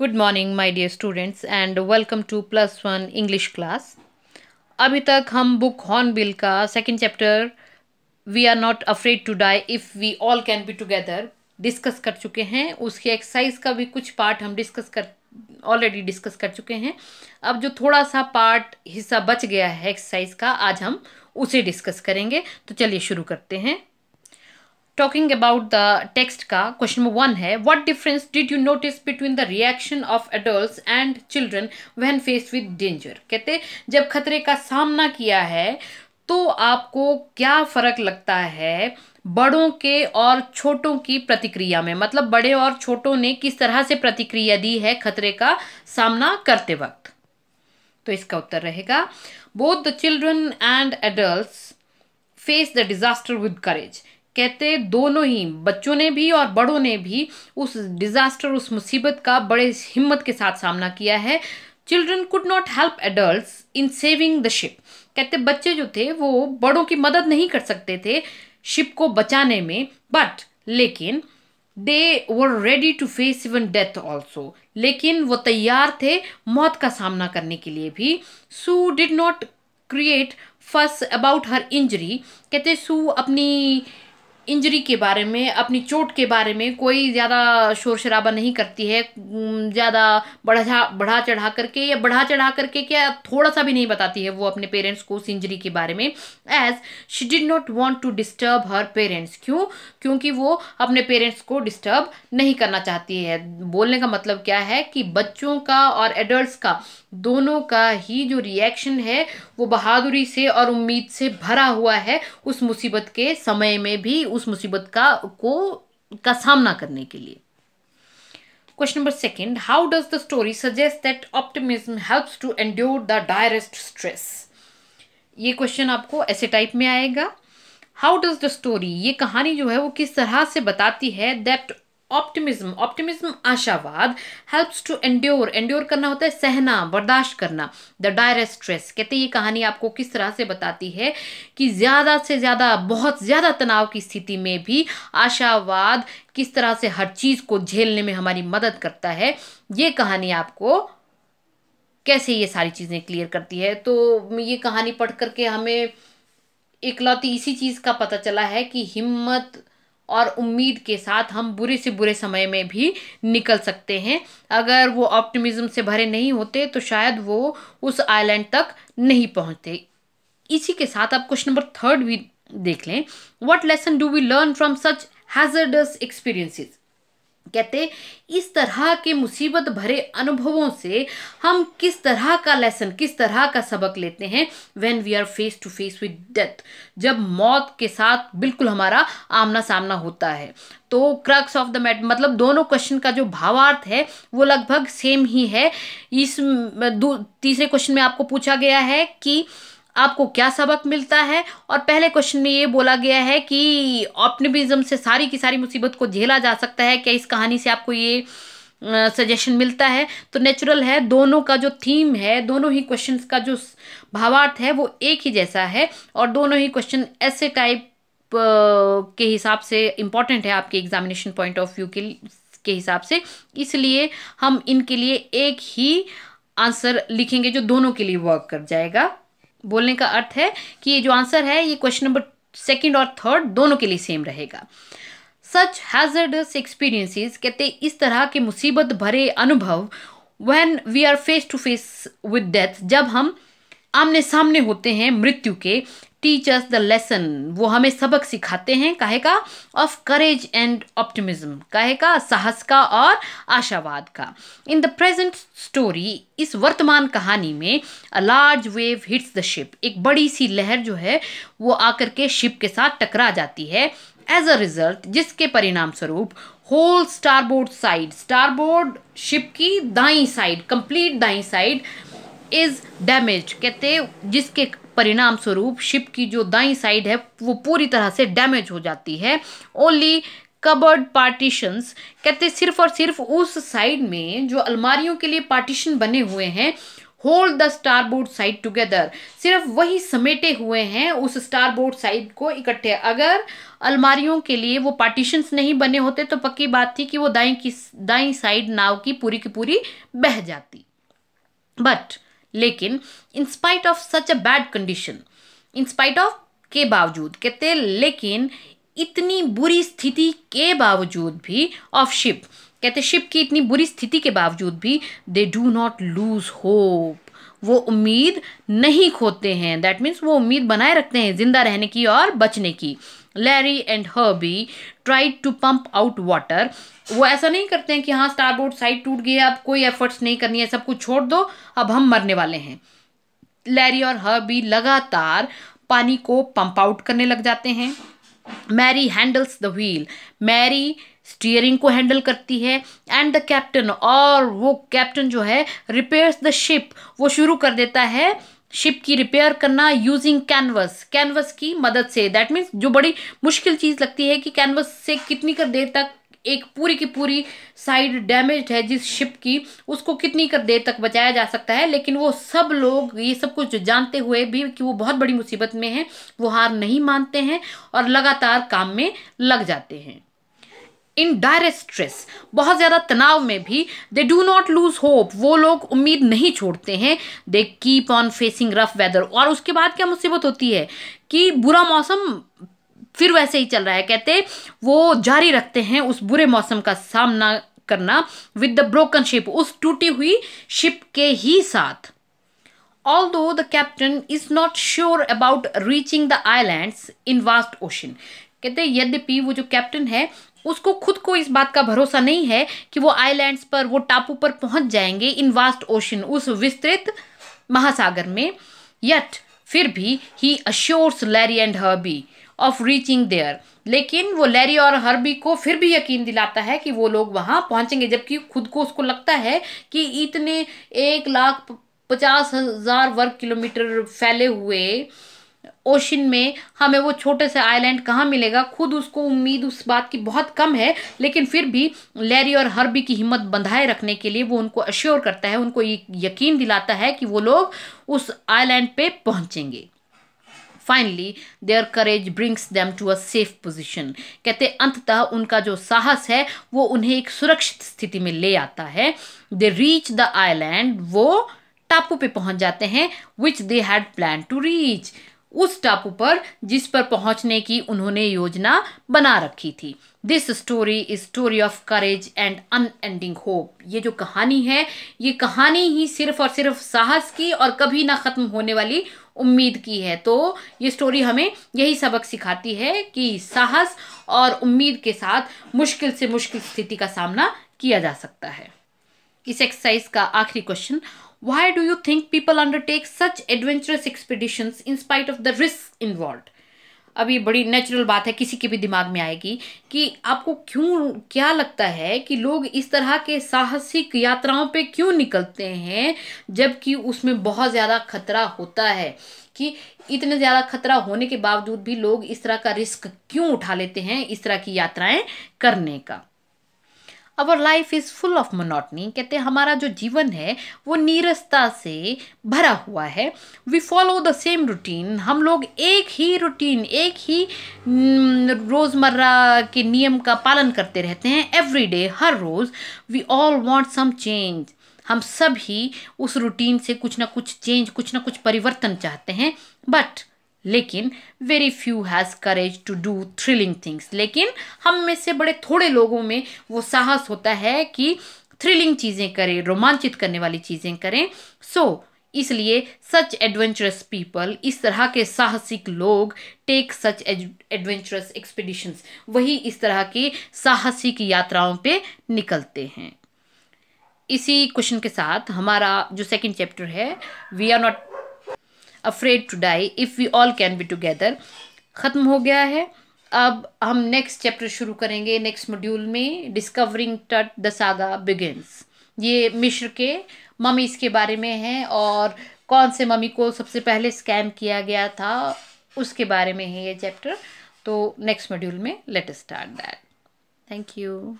Good morning my dear students and welcome to plus one English class अभी तक हम book Hornbill का second chapter we are not afraid to die if we all can be together discuss कर चुके हैं उसके exercise का भी कुछ पार्ट हम डिस्कस कर ऑलरेडी डिस्कस कर चुके हैं अब जो थोड़ा सा पार्ट हिस्सा बच गया है एक्सरसाइज का आज हम उसे डिस्कस करेंगे तो चलिए शुरू करते हैं टॉकिंग अबाउट द टेक्स्ट का क्वेश्चन नंबर वन है what difference did you notice between the reaction of adult and children when face with danger कहते जब खतरे का सामना किया है तो आपको क्या फ़र्क लगता है बड़ों के और छोटों की प्रतिक्रिया में मतलब बड़े और छोटों ने किस तरह से प्रतिक्रिया दी है खतरे का सामना करते वक्त तो इसका उत्तर रहेगा both the children and adult face the disaster with courage कहते दोनों ही बच्चों ने भी और बड़ों ने भी उस डिज़ास्टर उस मुसीबत का बड़े हिम्मत के साथ सामना किया है children could not help adult in saving the ship कहते बच्चे जो थे वो बड़ों की मदद नहीं कर सकते थे शिप को बचाने में बट लेकिन they were ready to face even death also लेकिन वो तैयार थे मौत का सामना करने के लिए भी Sue did not create fuss about her injury कहते सू अपनी इंजरी के बारे में अपनी चोट के बारे में कोई ज़्यादा शोर शराबा नहीं करती है ज़्यादा बढ़ा बढ़ा चढ़ा करके या बढ़ा चढ़ा करके क्या थोड़ा सा भी नहीं बताती है वो अपने पेरेंट्स को उस इंजरी के बारे में as she did not want to disturb her parents क्यों क्योंकि वो अपने पेरेंट्स को डिस्टर्ब नहीं करना चाहती है बोलने का मतलब क्या है कि बच्चों का और एडल्ट का दोनों का ही जो रिएक्शन है वो बहादुरी से और उम्मीद से भरा हुआ है उस मुसीबत के समय में भी उस मुसीबत का को का सामना करने के लिए question number second how does the story suggest that optimism helps to endure the direst stress ये क्वेश्चन आपको ऐसे टाइप में आएगा हाउ डज द स्टोरी ये कहानी जो है वो किस तरह से बताती है दैट ऑप्टिमिज्म ऑप्टिमिज्म आशावाद हेल्प्स टू एंड्योर एंड्योर करना होता है सहना बर्दाश्त करना द डायर स्ट्रेस कहते हैं ये कहानी आपको किस तरह से बताती है कि ज़्यादा से ज़्यादा बहुत ज़्यादा तनाव की स्थिति में भी आशावाद किस तरह से हर चीज़ को झेलने में हमारी मदद करता है ये कहानी आपको कैसे ये सारी चीज़ें क्लियर करती है तो ये कहानी पढ़ करके हमें इकलौती इसी चीज़ का पता चला है कि हिम्मत और उम्मीद के साथ हम बुरे से बुरे समय में भी निकल सकते हैं अगर वो ऑप्टिमिज्म से भरे नहीं होते तो शायद वो उस आइलैंड तक नहीं पहुँचते इसी के साथ आप क्वेश्चन नंबर थर्ड भी देख लें what lesson do we learn from such hazardous experiences कहते इस तरह के मुसीबत भरे अनुभवों से हम किस तरह का लेसन किस तरह का सबक लेते हैं when we are face to face with death जब मौत के साथ बिल्कुल हमारा आमना सामना होता है तो क्रक्स ऑफ द मैट मतलब दोनों क्वेश्चन का जो भावार्थ है वो लगभग सेम ही है इस तीसरे क्वेश्चन में आपको पूछा गया है कि आपको क्या सबक मिलता है और पहले क्वेश्चन में ये बोला गया है कि ऑप्टिमिज्म से सारी की सारी मुसीबत को झेला जा सकता है क्या इस कहानी से आपको ये सजेशन मिलता है तो नेचुरल है दोनों का जो थीम है दोनों ही क्वेश्चंस का जो भावार्थ है वो एक ही जैसा है और दोनों ही क्वेश्चन ऐसे टाइप के हिसाब से इम्पॉर्टेंट है आपके एग्जामिनेशन पॉइंट ऑफ व्यू के के हिसाब से इसलिए हम इनके लिए एक ही आंसर लिखेंगे जो दोनों के लिए वर्क कर जाएगा बोलने का अर्थ है कि ये जो आंसर है ये क्वेश्चन नंबर सेकेंड और थर्ड दोनों के लिए सेम रहेगा सच हैजर्डस एक्सपीरियंसेस कहते इस तरह के मुसीबत भरे अनुभव when we are face to face with death जब हम आमने सामने होते हैं मृत्यु के टीचर्स द लेसन वो हमें सबक सिखाते हैं काहे का ऑफ करेज एंड ऑप्टिमिज्म काहे का साहस का और आशावाद का इन द प्रेजेंट स्टोरी इस वर्तमान कहानी में a large wave hits the ship एक बड़ी सी लहर जो है वो आकर के शिप के साथ टकरा जाती है एज अ रिजल्ट जिसके परिणाम स्वरूप whole starboard side starboard ship की दाई साइड कंप्लीट दाई साइड इज़ डैमेज कहते जिसके परिणाम स्वरूप शिप की जो दाई साइड है वो पूरी तरह से डैमेज हो जाती है ओनली कबर्ड पार्टीशंस कहते सिर्फ और सिर्फ उस साइड में जो अलमारियों के लिए पार्टीशन बने हुए हैं hold the starboard side together सिर्फ वही समेटे हुए हैं उस स्टार बोर्ड साइड को इकट्ठे अगर अलमारियों के लिए वो पार्टीशंस नहीं बने होते तो पक्की बात थी कि वो दाई की दाई साइड नाव की पूरी की पूरी बह जाती बट लेकिन in spite of such a bad condition in spite of के बावजूद कहते लेकिन इतनी बुरी स्थिति के बावजूद भी ऑफ शिप कहते शिप की इतनी बुरी स्थिति के बावजूद भी they do not lose hope वो उम्मीद नहीं खोते हैं दैट मीन्स वो उम्मीद बनाए रखते हैं ज़िंदा रहने की और बचने की Larry and Herbie try to pump out water वो ऐसा नहीं करते हैं कि हाँ स्टार बोर्ड साइड टूट गई है अब कोई एफर्ट्स नहीं करनी है सब कुछ छोड़ दो अब हम मरने वाले हैं लैरी और हर्बी लगातार पानी को पंप आउट करने लग जाते हैं Mary handles the wheel Mary steering को हैंडल करती है एंड द कैप्टन और वो कैप्टन जो है रिपेयर्स द शिप वो शुरू कर देता है शिप की रिपेयर करना यूजिंग कैनवस कैनवस की मदद से दैट मीन्स जो बड़ी मुश्किल चीज़ लगती है कि कैनवस से कितनी कर देर तक एक पूरी की पूरी साइड डैमेज है जिस शिप की उसको कितनी कर देर तक बचाया जा सकता है लेकिन वो सब लोग ये सब कुछ जानते हुए भी कि वो बहुत बड़ी मुसीबत में है वो हार नहीं मानते हैं और लगातार काम में लग जाते हैं इन डायरेक्ट स्ट्रेस बहुत ज़्यादा तनाव में भी they do not lose hope वो लोग उम्मीद नहीं छोड़ते हैं they keep on facing rough weather और उसके बाद क्या मुसीबत होती है कि बुरा मौसम फिर वैसे ही चल रहा है कहते वो जारी रखते हैं उस बुरे मौसम का सामना करना विद द ब्रोकन शिप उस टूटी हुई शिप के ही साथ although the captain is not sure about reaching the island in vast ocean कहते यद्यपि वो जो कैप्टन है उसको खुद को इस बात का भरोसा नहीं है कि वो आइलैंड्स पर वो टापू पर पहुंच जाएंगे इन वास्ट ओशन उस विस्तृत महासागर में यट फिर भी he assures Larry and Herbie of reaching there लेकिन वो लैरी और हर्बी को फिर भी यकीन दिलाता है कि वो लोग वहाँ पहुँचेंगे जबकि खुद को उसको लगता है कि इतने एक लाख पचास हज़ार वर्ग किलोमीटर फैले हुए ओशन में हमें वो छोटे से आइलैंड कहाँ मिलेगा खुद उसको उम्मीद उस बात की बहुत कम है लेकिन फिर भी लैरी और हर्बी की हिम्मत बंधाए रखने के लिए वो उनको अश्योर करता है उनको यकीन दिलाता है कि वो लोग उस आइलैंड पे पहुँचेंगे finally their courage brings them to a safe position कहते अंततः उनका जो साहस है वो उन्हें एक सुरक्षित स्थिति में ले आता है दे रीच द आईलैंड वो टापू पे पहुंच जाते हैं which they had plan to reach उस टापू पर जिस पर पहुंचने की उन्होंने योजना बना रखी थी this story is story of courage and unending hope ये जो कहानी है ये कहानी ही सिर्फ और सिर्फ साहस की और कभी ना ख़त्म होने वाली उम्मीद की है तो ये स्टोरी हमें यही सबक सिखाती है कि साहस और उम्मीद के साथ मुश्किल से मुश्किल स्थिति का सामना किया जा सकता है इस एक्सरसाइज का आखिरी question Why do you think people undertake such adventurous expeditions in spite of the risks involved? अब ये बड़ी नेचुरल बात है किसी के भी दिमाग में आएगी कि आपको क्यों क्या लगता है कि लोग इस तरह के साहसिक यात्राओं पे क्यों निकलते हैं जबकि उसमें बहुत ज़्यादा खतरा होता है कि इतने ज़्यादा खतरा होने के बावजूद भी लोग इस तरह का रिस्क क्यों उठा लेते हैं इस तरह की यात्राएं करने का our life is full of monotony कहते हैं हमारा जो जीवन है वो नीरसता से भरा हुआ है we follow the same routine हम लोग एक ही रूटीन एक ही हम्म, रोज़मर्रा के नियम का पालन करते रहते हैं एवरी डे हर रोज़ we all want some change हम सभी उस रूटीन से कुछ ना कुछ चेंज कुछ ना कुछ परिवर्तन चाहते हैं बट लेकिन very few has courage to do thrilling things लेकिन हम में से बड़े थोड़े लोगों में वो साहस होता है कि थ्रिलिंग चीज़ें करें रोमांचित करने वाली चीज़ें करें सो so, इसलिए सच एडवेंचरस पीपल इस तरह के साहसिक लोग टेक सच एडवेंचरस एक्सपीडिशंस वही इस तरह की साहसिक यात्राओं पे निकलते हैं इसी क्वेश्चन के साथ हमारा जो सेकंड चैप्टर है we are not afraid to die if we all can be together ख़त्म हो गया है अब हम नेक्स्ट चैप्टर शुरू करेंगे नेक्स्ट मॉड्यूल में discovering Tut the saga begins ये मिश्र के मम्मी के बारे में है और कौन से मम्मी को सबसे पहले स्कैम किया गया था उसके बारे में है ये चैप्टर तो नेक्स्ट मॉड्यूल में let start that thank you